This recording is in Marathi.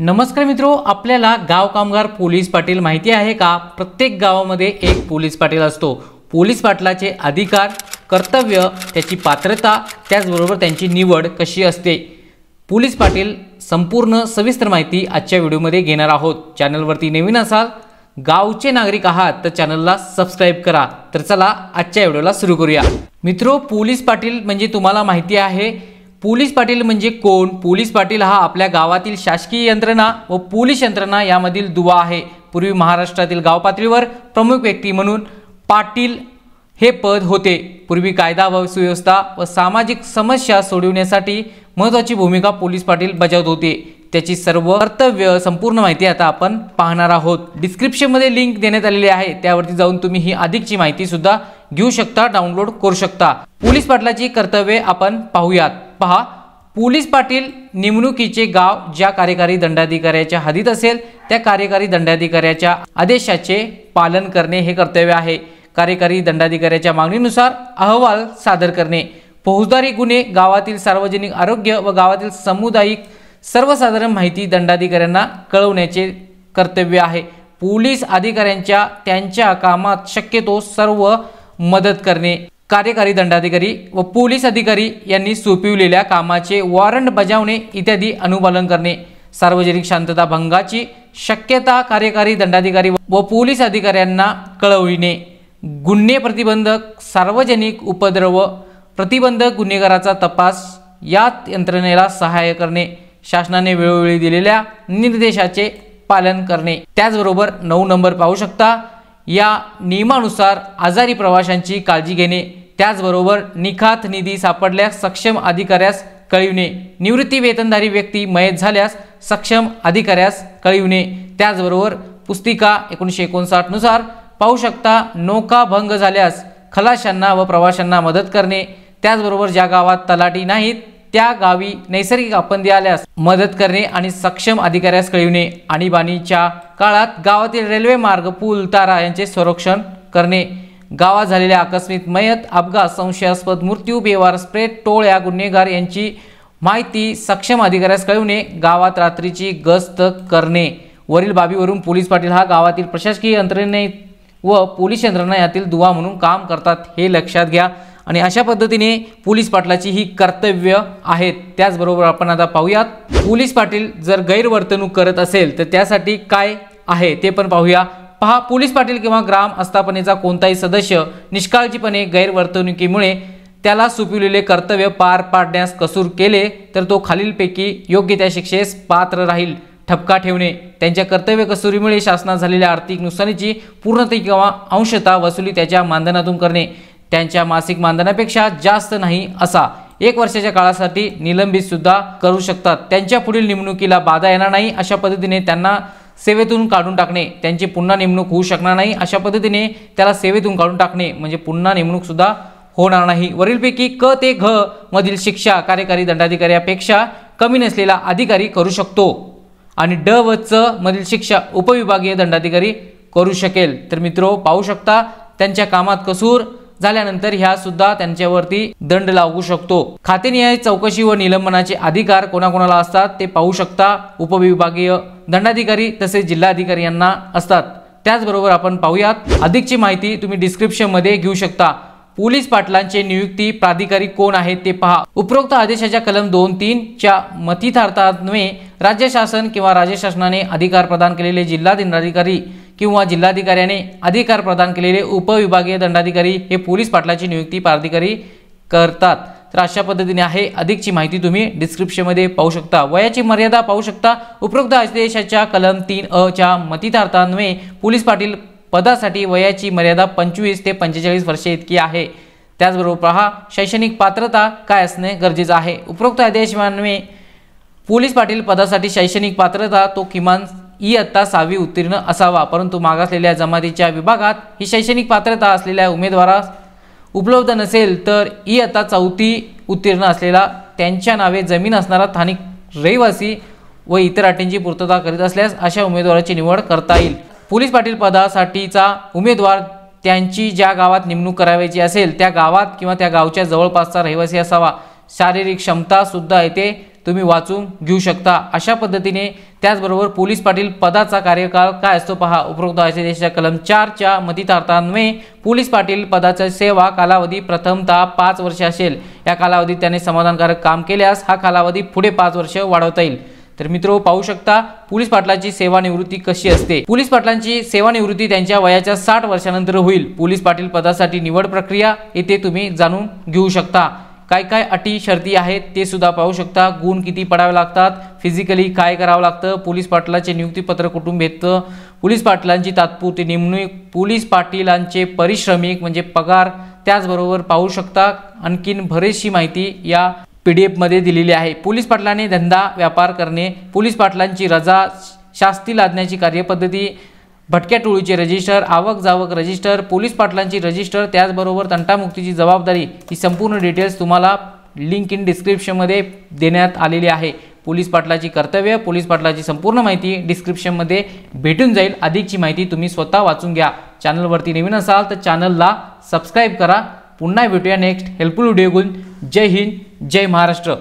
नमस्कार मित्रो आपल्याला गाव कामगार पोलीस पाटील माहिती आहे का प्रत्येक गावामध्ये एक पोलीस पाटील असतो पोलीस पाटलाचे अधिकार कर्तव्य त्याची पात्रता त्याचबरोबर त्यांची निवड कशी असते पोलीस पाटील संपूर्ण सविस्तर माहिती आजच्या व्हिडिओमध्ये घेणार आहोत चॅनलवरती नवीन असाल गावचे नागरिक आहात तर चॅनलला सबस्क्राईब करा तर चला आजच्या व्हिडिओला सुरू करूया मित्रो पोलीस पाटील म्हणजे तुम्हाला माहिती आहे पोलीस पाटील म्हणजे कोण पोलीस पाटील हा आपल्या गावातील शासकीय यंत्रणा व पोलीस यंत्रणा यामधील दुवा आहे पूर्वी महाराष्ट्रातील गाव पातळीवर प्रमुख व्यक्ती म्हणून पाटील हे पद होते पूर्वी कायदा व सुव्यवस्था व सामाजिक समस्या सोडविण्यासाठी महत्त्वाची भूमिका पोलीस पाटील बजावत होते त्याची सर्व कर्तव्य संपूर्ण माहिती आता आपण पाहणार आहोत डिस्क्रिप्शनमध्ये लिंक देण्यात आलेली आहे त्यावरती जाऊन तुम्ही ही अधिकची माहिती सुद्धा घेऊ शकता डाउनलोड करू शकता पोलीस पाटलाची कर्तव्ये आपण पाहूयात पहा पोलीस पाटील नेमणुकीचे गाव ज्या कार्यकारी दंडाधिकाऱ्याच्या हदीत असेल त्या कार्यकारी दंडाधिकाऱ्याच्या आदेशाचे पालन करणे हे कर्तव्य आहे कार्यकारी दंडाधिकाऱ्याच्या मागणीनुसार अहवाल सादर करणे फौजदारी गुन्हे गावातील सार्वजनिक आरोग्य व गावातील सामुदायिक सर्वसाधारण माहिती दंडाधिकाऱ्यांना कळवण्याचे कर्तव्य आहे पोलीस अधिकाऱ्यांच्या त्यांच्या कामात शक्यतो सर्व मदत करणे कार्यकारी दंडाधिकारी व पोलीस अधिकारी यांनी सोपिवलेल्या कामाचे वॉरंट बजावणे इत्यादी अनुपालन करणे सार्वजनिक शांतता भंगाची शक्यता कार्यकारी दंडाधिकारी व पोलीस अधिकाऱ्यांना कळविणे गुन्हे प्रतिबंधक सार्वजनिक उपद्रव प्रतिबंधक गुन्हेगाराचा तपास यात यंत्रणेला सहाय्य करणे शासनाने वेळोवेळी दिलेल्या निर्देशाचे पालन करणे त्याचबरोबर नऊ नंबर पाहू शकता या नियमानुसार आजारी प्रवाशांची काळजी घेणे त्याचबरोबर निखात निधी सापडल्यास सक्षम अधिकाऱ्यास कळविणे निवृत्ती वेतनधारी व्यक्ती मयत झाल्यास सक्षम अधिकाऱ्यास कळविणे त्याचबरोबर पुस्तिका एकोणीसशे एकोणसाठनुसार पाहू शकता नौका भंग झाल्यास खलाशांना व प्रवाशांना मदत करणे त्याचबरोबर ज्या गावात तलाठी नाहीत त्या गावी नैसर्गिक आपत्ती आल्यास मदत करणे आणि सक्षम अधिकाऱ्यास कळविणे आणीबाणीच्या काळात गावातील रेल्वे मार्ग पूल तारा यांचे संरक्षण करणे गावात झालेल्या आकस्मिक मयत अपघात संशयास्पद मृत्यू बेवार स्प्रे टोळ या गुन्हेगार यांची माहिती सक्षम अधिकाऱ्यास कळविणे गावात रात्रीची गस्त करणे वरील बाबीवरून पोलीस पाटील हा गावातील प्रशासकीय यंत्रणे व पोलीस यंत्रणा यातील दुवा म्हणून काम करतात हे लक्षात घ्या आणि अशा पद्धतीने पोलीस पाटलाची ही कर्तव्य आहेत त्याचबरोबर आपण आता पाहूयात पोलीस पाटील जर गैरवर्तणूक करत असेल तर त्यासाठी काय आहे ते पण पाहूया पहा पोलीस पाटील किंवा ग्राम आस्थापनेचा कोणताही सदस्य निष्काळजीपणे गैरवर्तणुकीमुळे त्याला सुपिवलेले कर्तव्य पार पाडण्यास कसूर केले तर तो खालीलपैकी योग्य त्या शिक्षेस पात्र राहील ठपका ठेवणे त्यांच्या कर्तव्य कसुरीमुळे शासनात झालेल्या आर्थिक नुकसानीची पूर्णते किंवा अंशता वसुली त्याच्या मानधनातून करणे त्यांच्या मासिक मानधनापेक्षा जास्त नाही असा एक वर्षाच्या काळासाठी निलंबित सुद्धा करू शकतात त्यांच्या पुढील निवडणुकीला बाधा येणार नाही अशा पद्धतीने त्यांना सेवेतून काढून टाकणे त्यांची पुन्हा नेमणूक होऊ शकणार नाही अशा पद्धतीने त्याला सेवेतून काढून टाकणे म्हणजे पुन्हा नेमणूक सुद्धा होणार नाही वरीलपैकी क ते घ मधील शिक्षा कार्यकारी दंडाधिकाऱ्यापेक्षा कमी नसलेला अधिकारी करू शकतो आणि ड व च मधील शिक्षा उपविभागीय दंडाधिकारी करू शकेल तर मित्रो पाहू शकता त्यांच्या कामात कसूर झाल्यानंतर ह्या सुद्धा त्यांच्यावरती दंड लागू शकतो खातेनिहाय चौकशी व निलंबनाचे अधिकार कोणाकोणाला असतात ते पाहू शकता उपविभागीय दंडाधिकारी तसेच जिल्हाधिकारी यांना असतात त्याचबरोबर आपण पाहूयात अधिकची माहिती तुम्ही डिस्क्रिप्शनमध्ये घेऊ शकता पोलीस पाटलांचे नियुक्ती प्राधिकारी कोण आहेत ते पहा उपरोक्त आदेशाच्या कलम दोन तीन च्या मतिथार्थान्वये राज्य शासन किंवा राज्य शासनाने अधिकार प्रदान केलेले जिल्हा दंडाधिकारी किंवा जिल्हाधिकाऱ्याने अधिकार प्रदान केलेले उपविभागीय दंडाधिकारी हे पोलीस पाटलाची नियुक्ती प्राधिकारी करतात तर अशा पद्धतीने आहे अधिकची माहिती तुम्ही डिस्क्रिप्शनमध्ये पाहू शकता वयाची मर्यादा पाहू शकता उपरोक्त आदेशाच्या कलम तीन अ च्या मतिथार्थांवे पोलीस पाटील पदासाठी वयाची मर्यादा पंचवीस ते पंचेचाळीस वर्षे इतकी आहे त्याचबरोबर पहा शैक्षणिक पात्रता काय असणे गरजेचं आहे उपरोक्त आदेशमान्वे पोलीस पाटील पदासाठी शैक्षणिक पात्रता तो किमान इयत्ता सहावी उत्तीर्ण असावा परंतु मागासलेल्या जमातीच्या विभागात ही शैक्षणिक पात्रता असलेल्या उमेदवारास उपलब्ध नसेल तर इयत्ता चौथी उत्तीर्ण असलेला त्यांच्या नावे जमीन असणारा स्थानिक रहिवासी व इतर अटींची पूर्तता करीत असल्यास अशा उमेदवाराची निवड करता येईल पोलीस पाटील पदासाठीचा उमेदवार त्यांची ज्या गावात नेमणूक करावायची असेल त्या गावात किंवा त्या गावच्या जवळपासचा रहिवासी असावा शारीरिक क्षमतासुद्धा येथे तुम्ही वाचून घेऊ शकता अशा पद्धतीने त्याचबरोबर पोलीस पाटील पदाचा कार्यकाळ काय असतो पहा उपरोक्त देशाच्या कलम चारच्या मतितार्थान्वये पोलीस पाटील पदाचा सेवा कालावधी प्रथमतः पाच वर्ष असेल या कालावधीत त्याने समाधानकारक काम केल्यास हा कालावधी पुढे पाच वर्ष वाढवता येईल तर मित्रो पाहू शकता पोलीस पाटलांची सेवानिवृत्ती कशी असते पोलीस पाटलांची सेवानिवृत्ती त्यांच्या वयाच्या साठ वर्षानंतर होईल पोलीस पाटील पदासाठी निवड प्रक्रिया येथे तुम्ही जाणून घेऊ शकता काय काय अटी शर्ती आहेत ते सुद्धा पाहू शकता गुण किती पडावे लागतात फिजिकली काय करावं लागतं पोलीस पाटलाचे नियुक्तीपत्र कुटुंब भेटतं पोलीस पाटलांची तात्पुरती नेमणूक पोलीस पाटीलांचे परिश्रमिक म्हणजे पगार त्याचबरोबर पाहू शकता आणखीन बरेचशी माहिती या पी डी एफमध्ये दिलेली आहे पोलीस पाटलाने धंदा व्यापार करणे पोलीस पाटलांची रजा शास्ती लादण्याची कार्यपद्धती भटक्या टोळीचे रजिस्टर आवक जावक रजिस्टर पोलीस पाटलांची रजिस्टर त्याचबरोबर तंटामुक्तीची जबाबदारी ही संपूर्ण डिटेल्स तुम्हाला लिंक इन डिस्क्रिप्शनमध्ये देण्यात आलेली आहे पोलीस पाटलाची कर्तव्य पोलीस पाटलाची संपूर्ण माहिती डिस्क्रिप्शनमध्ये भेटून जाईल अधिकची माहिती तुम्ही स्वतः वाचून घ्या चॅनलवरती नवीन असाल तर चॅनलला सबस्क्राईब करा पुन्हा भेटूया नेक्स्ट हेल्पफुल व्हिडिओ घेऊन जय हिंद जय महाराष्ट्र